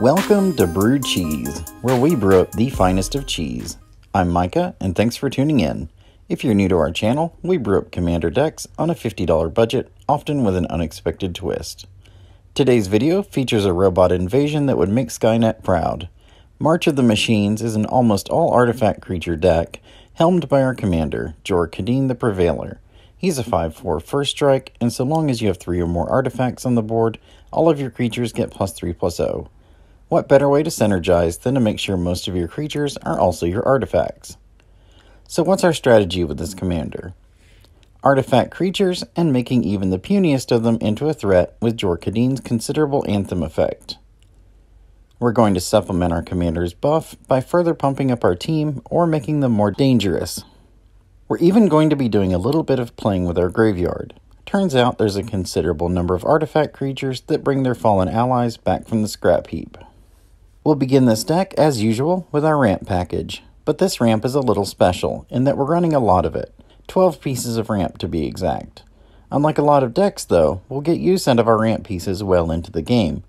Welcome to Brewed Cheese, where we brew up the finest of cheese. I'm Micah, and thanks for tuning in. If you're new to our channel, we brew up Commander decks on a $50 budget, often with an unexpected twist. Today's video features a robot invasion that would make Skynet proud. March of the Machines is an almost all artifact creature deck, helmed by our commander, Jor Kadeen the Prevailer. He's a 5 4 first strike, and so long as you have 3 or more artifacts on the board, all of your creatures get plus 3 plus 0. What better way to synergize than to make sure most of your creatures are also your artifacts? So, what's our strategy with this commander? Artifact creatures and making even the puniest of them into a threat with Jorkadine's considerable anthem effect. We're going to supplement our commander's buff by further pumping up our team or making them more dangerous. We're even going to be doing a little bit of playing with our graveyard. Turns out there's a considerable number of artifact creatures that bring their fallen allies back from the scrap heap. We'll begin this deck, as usual, with our ramp package, but this ramp is a little special in that we're running a lot of it, 12 pieces of ramp to be exact. Unlike a lot of decks though, we'll get use out of our ramp pieces well into the game.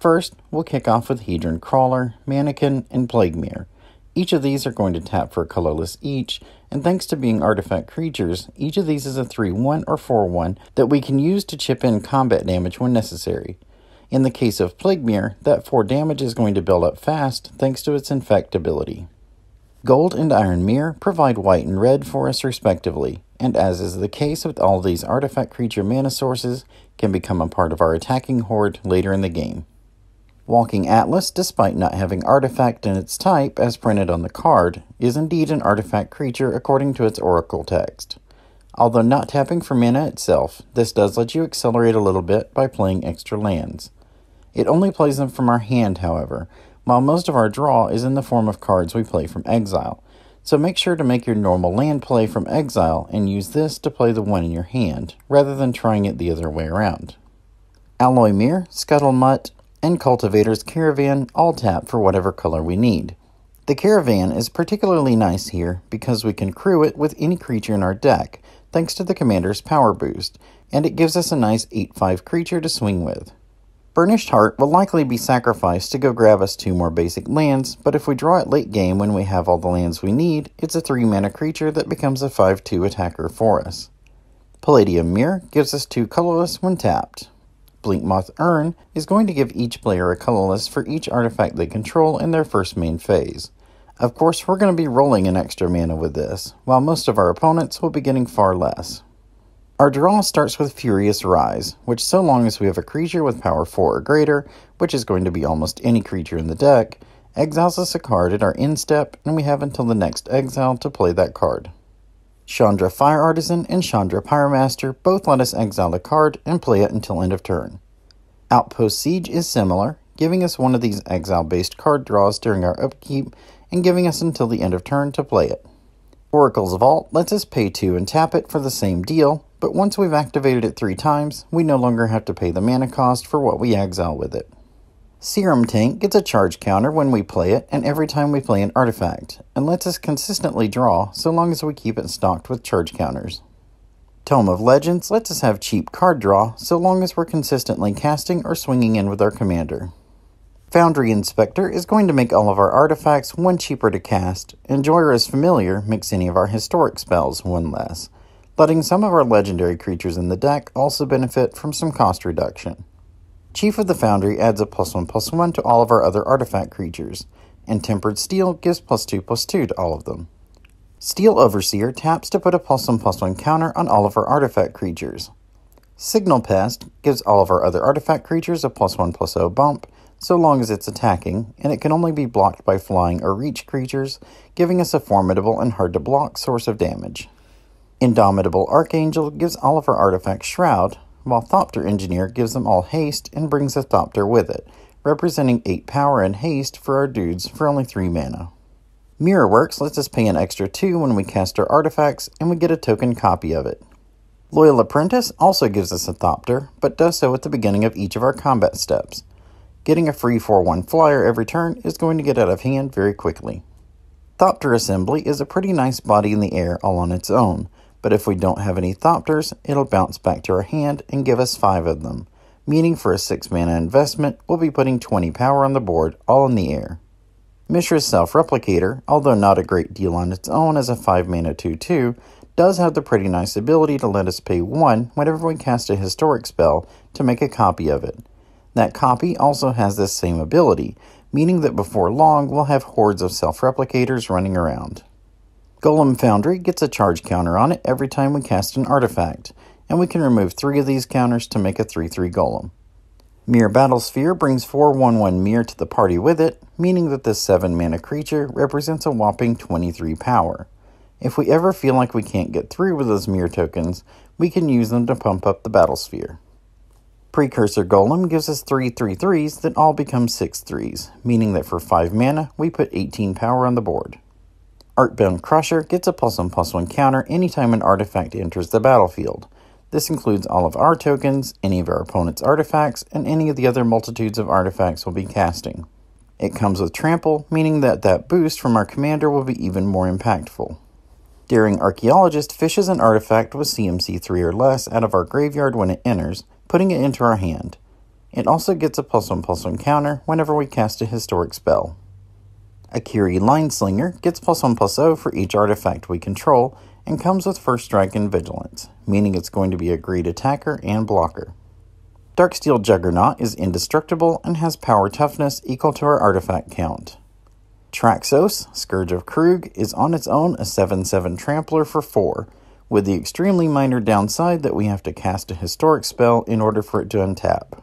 First, we'll kick off with Hedron Crawler, Mannequin, and Plague Mirror. Each of these are going to tap for colorless each, and thanks to being artifact creatures, each of these is a 3-1 or 4-1 that we can use to chip in combat damage when necessary. In the case of Plaguemere, that 4 damage is going to build up fast thanks to its infectability. Gold and Iron Mirror provide white and red for us respectively, and as is the case with all these artifact creature mana sources, can become a part of our attacking horde later in the game. Walking Atlas, despite not having artifact in its type as printed on the card, is indeed an artifact creature according to its oracle text. Although not tapping for mana itself, this does let you accelerate a little bit by playing extra lands. It only plays them from our hand, however, while most of our draw is in the form of cards we play from exile, so make sure to make your normal land play from exile and use this to play the one in your hand, rather than trying it the other way around. Alloy Mirror, Scuttle Mutt, and Cultivator's Caravan all tap for whatever color we need. The Caravan is particularly nice here because we can crew it with any creature in our deck, thanks to the commander's power boost, and it gives us a nice 8-5 creature to swing with. Burnished Heart will likely be sacrificed to go grab us two more basic lands, but if we draw it late game when we have all the lands we need, it's a 3 mana creature that becomes a 5-2 attacker for us. Palladium Mirror gives us 2 colorless when tapped. Blinkmoth Urn is going to give each player a colorless for each artifact they control in their first main phase. Of course, we're going to be rolling an extra mana with this, while most of our opponents will be getting far less. Our draw starts with Furious Rise, which so long as we have a creature with power 4 or greater, which is going to be almost any creature in the deck, exiles us a card at our end step, and we have until the next exile to play that card. Chandra Fire Artisan and Chandra Pyromaster both let us exile a card and play it until end of turn. Outpost Siege is similar, giving us one of these exile-based card draws during our upkeep, and giving us until the end of turn to play it. Oracle's Vault lets us pay 2 and tap it for the same deal, but once we've activated it 3 times, we no longer have to pay the mana cost for what we exile with it. Serum Tank gets a charge counter when we play it and every time we play an artifact, and lets us consistently draw so long as we keep it stocked with charge counters. Tome of Legends lets us have cheap card draw so long as we're consistently casting or swinging in with our commander. Foundry Inspector is going to make all of our artifacts one cheaper to cast, and Joyer is Familiar makes any of our historic spells one less, letting some of our legendary creatures in the deck also benefit from some cost reduction. Chief of the Foundry adds a plus 1 plus 1 to all of our other artifact creatures, and Tempered Steel gives plus 2 plus 2 to all of them. Steel Overseer taps to put a plus 1 plus 1 counter on all of our artifact creatures. Signal Pest gives all of our other artifact creatures a plus 1 plus 0 bump, so long as it's attacking, and it can only be blocked by flying or reach creatures, giving us a formidable and hard to block source of damage. Indomitable Archangel gives all of our artifacts Shroud, while Thopter Engineer gives them all haste and brings a Thopter with it, representing 8 power and haste for our dudes for only 3 mana. Mirrorworks lets us pay an extra 2 when we cast our artifacts, and we get a token copy of it. Loyal Apprentice also gives us a Thopter, but does so at the beginning of each of our combat steps. Getting a free 4-1 flyer every turn is going to get out of hand very quickly. Thopter assembly is a pretty nice body in the air all on its own, but if we don't have any Thopters, it'll bounce back to our hand and give us 5 of them, meaning for a 6 mana investment, we'll be putting 20 power on the board all in the air. Mishra's Self-Replicator, although not a great deal on its own as a 5 mana 2-2, does have the pretty nice ability to let us pay 1 whenever we cast a Historic spell to make a copy of it, that copy also has this same ability, meaning that before long we'll have hordes of self-replicators running around. Golem Foundry gets a charge counter on it every time we cast an artifact, and we can remove three of these counters to make a 3-3 Golem. Mirror Battlesphere brings 4-1-1 Mirror to the party with it, meaning that this 7-mana creature represents a whopping 23 power. If we ever feel like we can't get through with those Mirror tokens, we can use them to pump up the Battlesphere. Precursor Golem gives us three three threes that all become six threes, meaning that for 5 mana, we put 18 power on the board. Artbound Crusher gets a plus 1 plus 1 counter anytime an artifact enters the battlefield. This includes all of our tokens, any of our opponent's artifacts, and any of the other multitudes of artifacts we'll be casting. It comes with Trample, meaning that that boost from our commander will be even more impactful. Daring Archaeologist fishes an artifact with CMC 3 or less out of our graveyard when it enters, putting it into our hand. It also gets a plus one plus one counter whenever we cast a historic spell. Akiri Slinger gets plus one plus O for each artifact we control and comes with first strike and vigilance, meaning it's going to be a great attacker and blocker. Darksteel Juggernaut is indestructible and has power toughness equal to our artifact count. Traxos, Scourge of Krug, is on its own a 7 7 trampler for 4 with the extremely minor downside that we have to cast a historic spell in order for it to untap.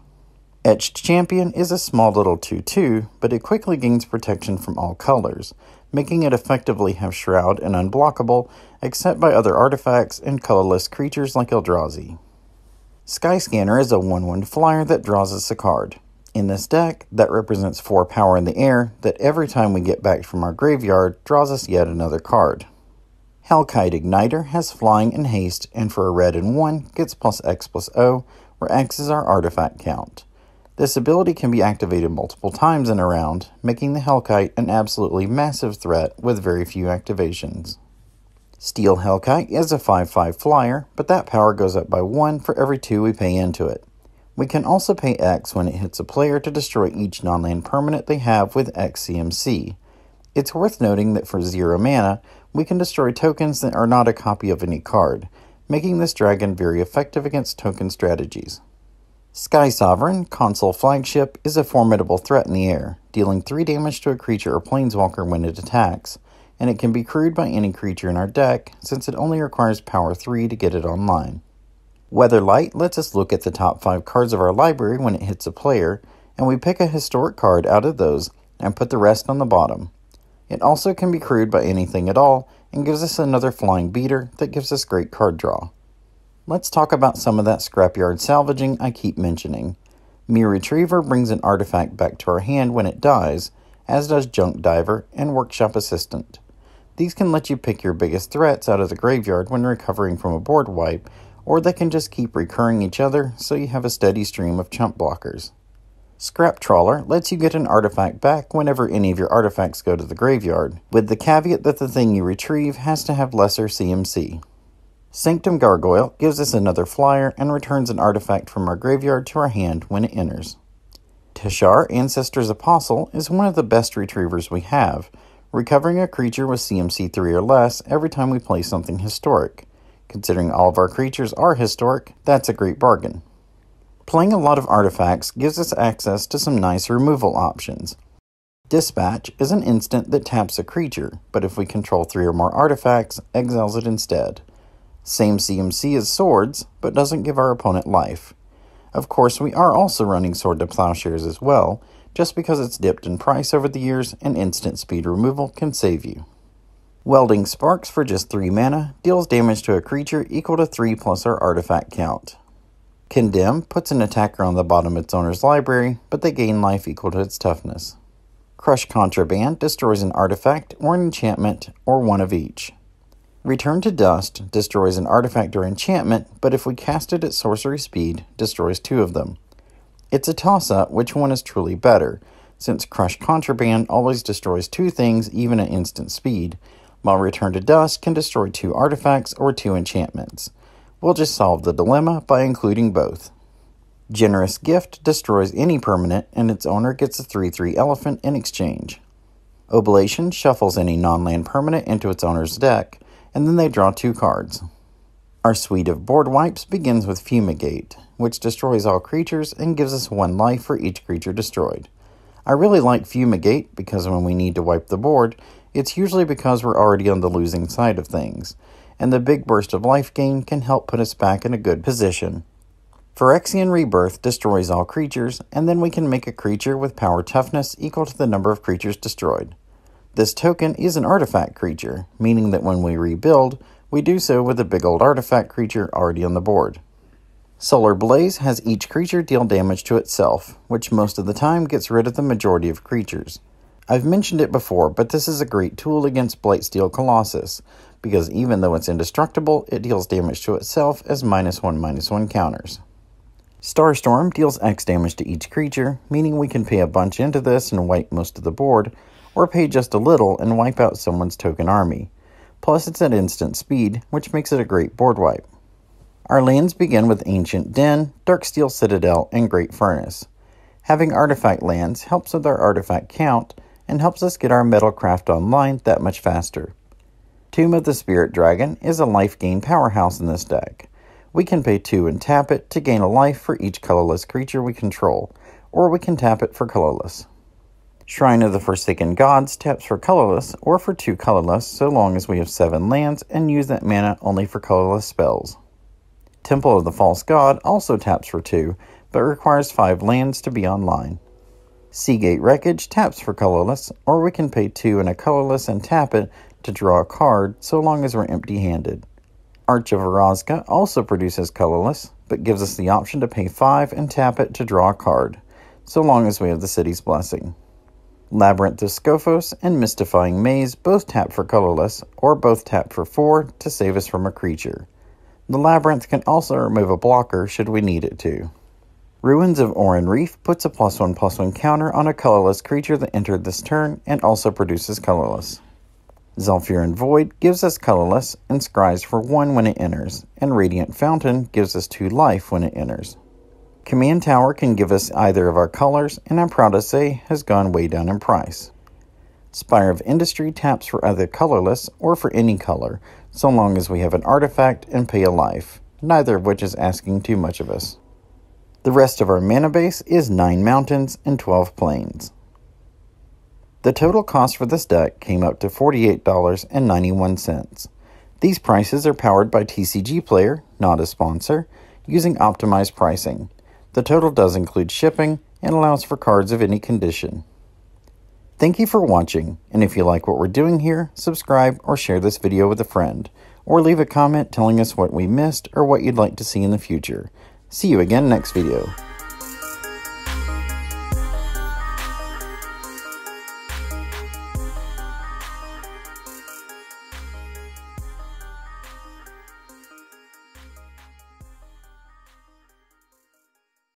Etched Champion is a small little 2-2, but it quickly gains protection from all colors, making it effectively have Shroud and unblockable, except by other artifacts and colorless creatures like Eldrazi. Skyscanner is a 1-1 flyer that draws us a card. In this deck, that represents 4 power in the air that every time we get back from our graveyard draws us yet another card. Hellkite Igniter has flying and haste, and for a red and 1, gets plus X plus O, where X is our artifact count. This ability can be activated multiple times in a round, making the Hellkite an absolutely massive threat with very few activations. Steel Hellkite is a 5 5 flyer, but that power goes up by 1 for every 2 we pay into it. We can also pay X when it hits a player to destroy each non land permanent they have with XCMC. It's worth noting that for 0 mana, we can destroy tokens that are not a copy of any card, making this dragon very effective against token strategies. Sky Sovereign, console flagship, is a formidable threat in the air, dealing 3 damage to a creature or planeswalker when it attacks, and it can be crewed by any creature in our deck since it only requires power 3 to get it online. Weatherlight lets us look at the top 5 cards of our library when it hits a player, and we pick a historic card out of those and put the rest on the bottom. It also can be crewed by anything at all and gives us another flying beater that gives us great card draw. Let's talk about some of that scrapyard salvaging I keep mentioning. Mere Retriever brings an artifact back to our hand when it dies, as does Junk Diver and Workshop Assistant. These can let you pick your biggest threats out of the graveyard when recovering from a board wipe, or they can just keep recurring each other so you have a steady stream of chump blockers. Scrap Trawler lets you get an artifact back whenever any of your artifacts go to the graveyard, with the caveat that the thing you retrieve has to have lesser CMC. Sanctum Gargoyle gives us another flyer and returns an artifact from our graveyard to our hand when it enters. Teshar, Ancestor's Apostle, is one of the best retrievers we have, recovering a creature with CMC 3 or less every time we play something historic. Considering all of our creatures are historic, that's a great bargain. Playing a lot of artifacts gives us access to some nice removal options. Dispatch is an instant that taps a creature, but if we control three or more artifacts, exiles it instead. Same CMC as Swords, but doesn't give our opponent life. Of course, we are also running Sword to Plowshares as well, just because it's dipped in price over the years and instant speed removal can save you. Welding Sparks for just 3 mana deals damage to a creature equal to 3 plus our artifact count. Condemn puts an attacker on the bottom of its owner's library, but they gain life equal to its toughness. Crush Contraband destroys an artifact or an enchantment, or one of each. Return to Dust destroys an artifact or enchantment, but if we cast it at sorcery speed, destroys two of them. It's a toss up which one is truly better, since Crush Contraband always destroys two things even at instant speed, while Return to Dust can destroy two artifacts or two enchantments. We'll just solve the dilemma by including both. Generous gift destroys any permanent, and its owner gets a 3 3 elephant in exchange. Oblation shuffles any non land permanent into its owner's deck, and then they draw two cards. Our suite of board wipes begins with Fumigate, which destroys all creatures and gives us one life for each creature destroyed. I really like Fumigate because when we need to wipe the board, it's usually because we're already on the losing side of things, and the big burst of life gain can help put us back in a good position. Phyrexian Rebirth destroys all creatures, and then we can make a creature with power toughness equal to the number of creatures destroyed. This token is an artifact creature, meaning that when we rebuild, we do so with a big old artifact creature already on the board. Solar Blaze has each creature deal damage to itself, which most of the time gets rid of the majority of creatures. I've mentioned it before, but this is a great tool against Blightsteel Colossus, because even though it's indestructible, it deals damage to itself as minus 1 minus 1 counters. Starstorm deals X damage to each creature, meaning we can pay a bunch into this and wipe most of the board, or pay just a little and wipe out someone's token army. Plus, it's at instant speed, which makes it a great board wipe. Our lands begin with Ancient Den, Darksteel Citadel, and Great Furnace. Having artifact lands helps with our artifact count and helps us get our metalcraft online that much faster. Tomb of the Spirit Dragon is a life gain powerhouse in this deck. We can pay 2 and tap it to gain a life for each colorless creature we control, or we can tap it for colorless. Shrine of the Forsaken Gods taps for colorless or for 2 colorless so long as we have 7 lands and use that mana only for colorless spells. Temple of the False God also taps for 2, but requires 5 lands to be online. Seagate Wreckage taps for colorless, or we can pay 2 and a colorless and tap it to draw a card so long as we're empty handed. Arch of Orozca also produces colorless, but gives us the option to pay 5 and tap it to draw a card, so long as we have the city's blessing. Labyrinth of Scophos and Mystifying Maze both tap for colorless, or both tap for 4 to save us from a creature. The Labyrinth can also remove a blocker should we need it to. Ruins of Oren Reef puts a plus 1 plus 1 counter on a colorless creature that entered this turn and also produces colorless and Void gives us colorless and scries for one when it enters, and Radiant Fountain gives us two life when it enters. Command Tower can give us either of our colors, and I'm proud to say has gone way down in price. Spire of Industry taps for either colorless or for any color, so long as we have an artifact and pay a life, neither of which is asking too much of us. The rest of our mana base is 9 mountains and 12 plains. The total cost for this deck came up to $48.91. These prices are powered by TCG Player, not a sponsor, using optimized pricing. The total does include shipping and allows for cards of any condition. Thank you for watching, and if you like what we're doing here, subscribe or share this video with a friend, or leave a comment telling us what we missed or what you'd like to see in the future. See you again next video.